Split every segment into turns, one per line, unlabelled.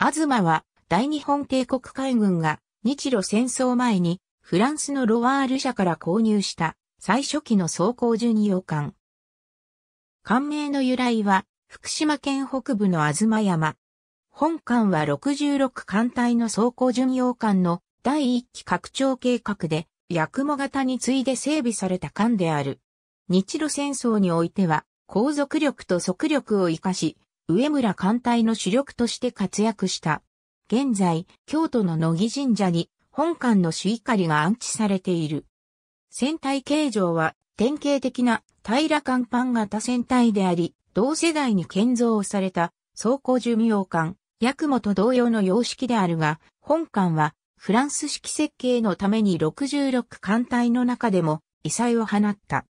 東は大日本帝国海軍が日露戦争前にフランスのロワール社から購入した最初期の装甲巡洋艦。艦名の由来は福島県北部の東山。本艦は66艦隊の装甲巡洋艦の第1期拡張計画で、八雲型に次いで整備された艦である。日露戦争においては、航続力と速力を活かし、上村艦隊の主力として活躍した。現在、京都の乃木神社に本館の主怒りが安置されている。船体形状は典型的な平ら甲板型船体であり、同世代に建造された走行寿命艦、ヤクモと同様の様式であるが、本館はフランス式設計のために66艦隊の中でも異彩を放った。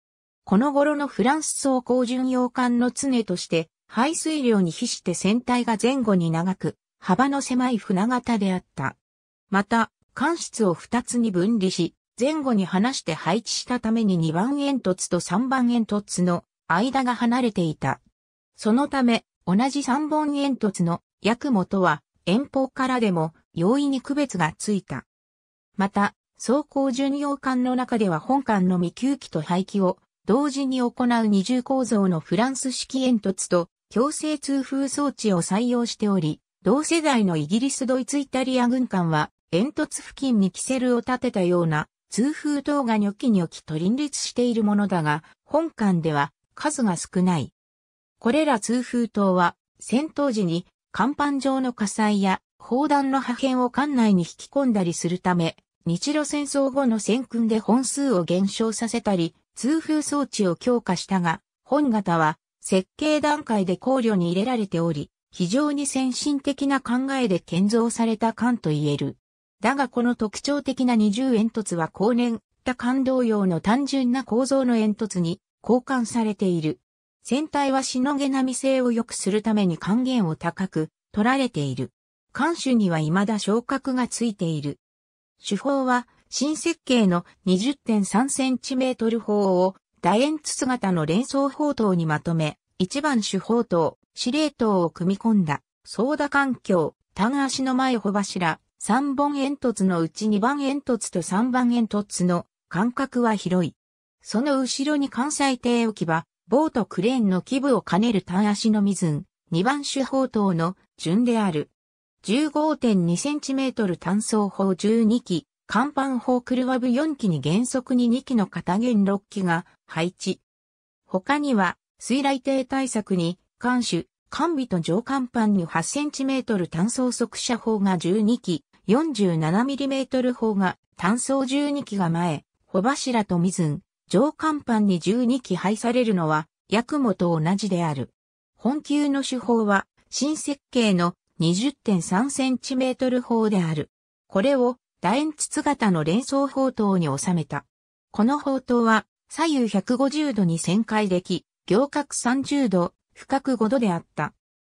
この頃のフランス走行巡洋艦の常として排水量に比して船体が前後に長く、幅の狭い船型であった。また、艦室を2つに分離し、前後に離して配置したために2番煙突と3番煙突の間が離れていた。そのため、同じ3本煙突の役元は遠方からでも容易に区別がついた。また、装甲巡洋艦の中では本艦の未吸機と排気を同時に行う二重構造のフランス式煙突と強制通風装置を採用しており、同世代のイギリス・ドイツ・イタリア軍艦は、煙突付近にキセルを立てたような通風塔がニョキニョキと林立しているものだが、本艦では数が少ない。これら通風塔は、戦闘時に甲板上の火災や砲弾の破片を艦内に引き込んだりするため、日露戦争後の戦訓で本数を減少させたり、通風装置を強化したが、本型は設計段階で考慮に入れられており、非常に先進的な考えで建造された艦と言える。だがこの特徴的な二重煙突は後年、多艦同様の単純な構造の煙突に交換されている。船体はしのげなみ性を良くするために還元を高く取られている。艦首には未だ昇格がついている。手法は新設計の20.3センチメートル砲を楕円筒型の連想砲塔にまとめ、一番主砲塔、司令塔を組み込んだ、ソ田環境、単足の前穂柱、三本煙突のうち二番煙突と三番煙突の間隔は広い。その後ろに関西艇置き場、ボートクレーンの基部を兼ねる単足の水ん、二番手砲塔の順である。15.2センチメートル単装砲12機、甲板砲クルワブ4機に原則に2機の片弦6機が配置。他には、水雷艇対策に、艦首、艦尾と上甲板に 8cm 単装速射砲が12機、47mm 砲が単装12機が前、帆柱と水、ん、上甲板に12機配されるのは、ヤクモと同じである。本級の手法は、新設計の 20.3cm 砲である。これを楕円筒型の連想砲塔に収めた。この砲塔は左右150度に旋回でき、行角30度、深く5度であった。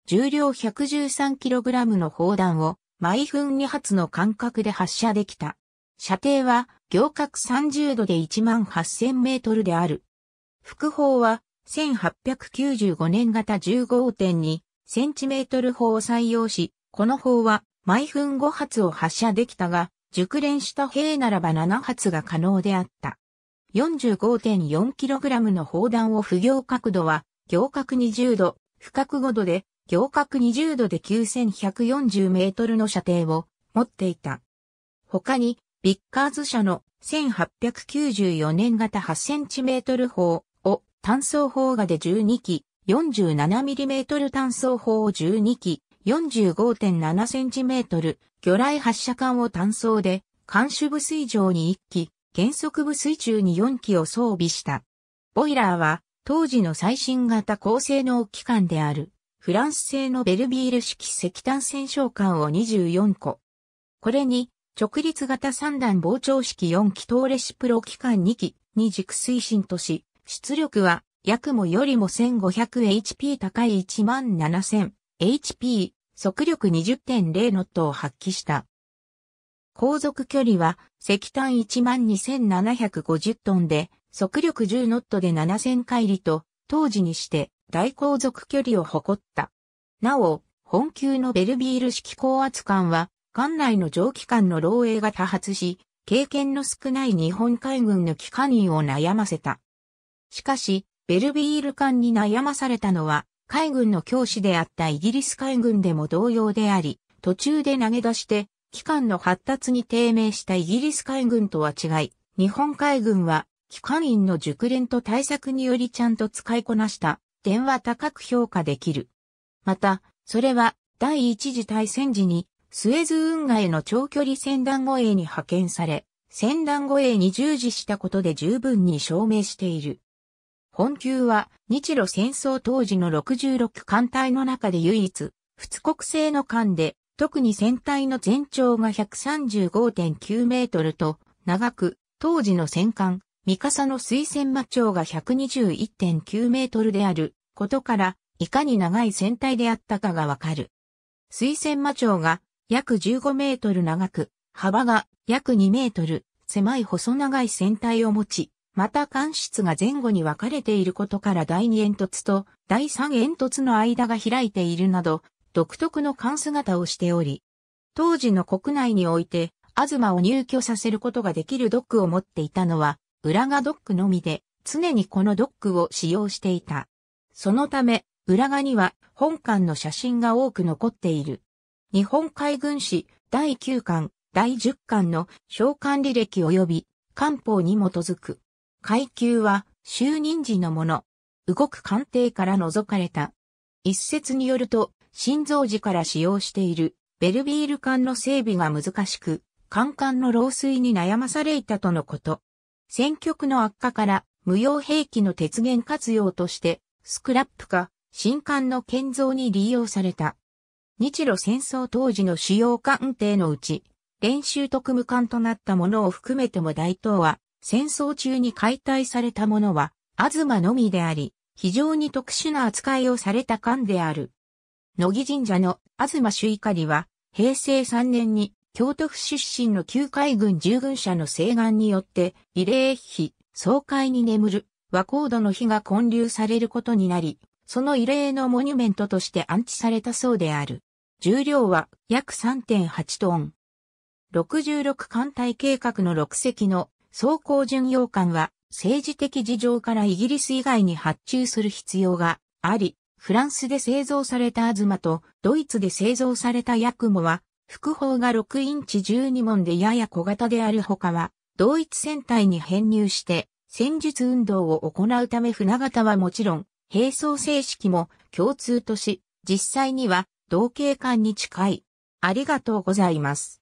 重量 113kg の砲弾を毎分2発の間隔で発射できた。射程は行角30度で1万8000メートルである。副砲は1895年型15.2センチメートル砲を採用し、この砲は毎分5発を発射できたが、熟練した兵ならば7発が可能であった。45.4kg の砲弾を不行角度は、行角20度、不角5度で、行角20度で9140メートルの射程を持っていた。他に、ビッカーズ社の1894年型8センチメートル砲を単装砲がで12機、47mm 単装砲を12機、45.7センチメートル、魚雷発射管を単装で、監視部水上に1機、原則部水中に4機を装備した。ボイラーは、当時の最新型高性能機関である、フランス製のベルビール式石炭戦勝管を24個。これに、直立型3段膨張式4機等。レシプロ機関2機に軸推進とし、出力は、約もよりも 1500HP 高い 17000HP 速力20.0ノットを発揮した。航続距離は石炭12,750トンで、速力10ノットで7000回里と、当時にして大航続距離を誇った。なお、本級のベルビール式高圧艦は、艦内の蒸気艦の漏洩が多発し、経験の少ない日本海軍の機関員を悩ませた。しかし、ベルビール艦に悩まされたのは、海軍の教師であったイギリス海軍でも同様であり、途中で投げ出して、機関の発達に低迷したイギリス海軍とは違い、日本海軍は、機関員の熟練と対策によりちゃんと使いこなした、点は高く評価できる。また、それは、第一次大戦時に、スエズ運河への長距離船団護衛に派遣され、船団護衛に従事したことで十分に証明している。本級は日露戦争当時の66艦隊の中で唯一、仏国製の艦で、特に船体の全長が135.9メートルと、長く、当時の戦艦、三笠の水船魔長が121.9メートルであることから、いかに長い船体であったかがわかる。水船魔長が約15メートル長く、幅が約2メートル、狭い細長い船体を持ち、また間室が前後に分かれていることから第二煙突と第三煙突の間が開いているなど、独特の間姿をしており、当時の国内において、東を入居させることができるドックを持っていたのは、浦賀ドックのみで、常にこのドックを使用していた。そのため、浦賀には本館の写真が多く残っている。日本海軍史第9巻、第10巻の召喚履歴及び官報に基づく階級は就任時のもの。動く官邸から除かれた。一説によると、心臓時から使用しているベルビール艦の整備が難しく、艦艦の漏水に悩まされいたとのこと。戦局の悪化から無用兵器の鉄源活用として、スクラップ化、新艦の建造に利用された。日露戦争当時の主要艦艇のうち、練習特務艦となったものを含めても大東は、戦争中に解体されたものは、東のみであり、非常に特殊な扱いをされた館である。野木神社の東主りは、平成3年に京都府出身の旧海軍従軍者の請願によって、慰霊碑、総会に眠る和光度の碑が建立されることになり、その慰霊のモニュメントとして安置されたそうである。重量は約3.8トン。66艦隊計画の6隻の装甲巡洋艦は政治的事情からイギリス以外に発注する必要があり、フランスで製造されたアズマとドイツで製造されたヤクモは、副砲が6インチ12門でやや小型である他は、同一戦隊に編入して戦術運動を行うため船型はもちろん、並走形式も共通とし、実際には同型艦に近い。ありがとうございます。